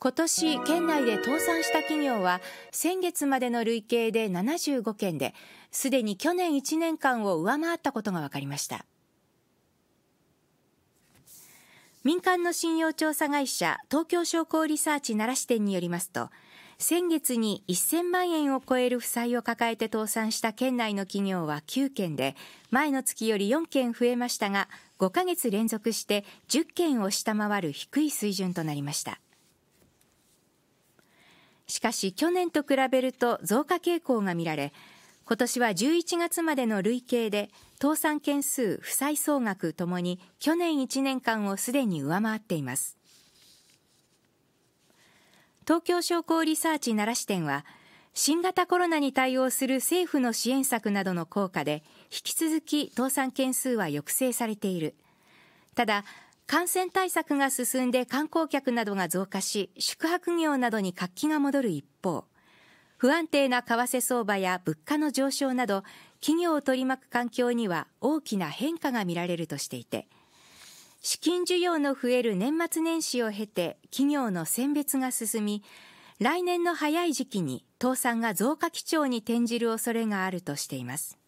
今年県内で倒産した企業は先月までの累計で75件ですでに去年1年間を上回ったことが分かりました民間の信用調査会社東京商工リサーチ奈良支店によりますと先月に1000万円を超える負債を抱えて倒産した県内の企業は9件で前の月より4件増えましたが5ヶ月連続して10件を下回る低い水準となりましたしかし去年と比べると増加傾向が見られ今年は11月までの累計で倒産件数負債総額ともに去年1年間をすでに上回っています東京商工リサーチ奈良支店は新型コロナに対応する政府の支援策などの効果で引き続き倒産件数は抑制されているただ感染対策が進んで観光客などが増加し宿泊業などに活気が戻る一方不安定な為替相場や物価の上昇など企業を取り巻く環境には大きな変化が見られるとしていて資金需要の増える年末年始を経て企業の選別が進み来年の早い時期に倒産が増加基調に転じる恐れがあるとしています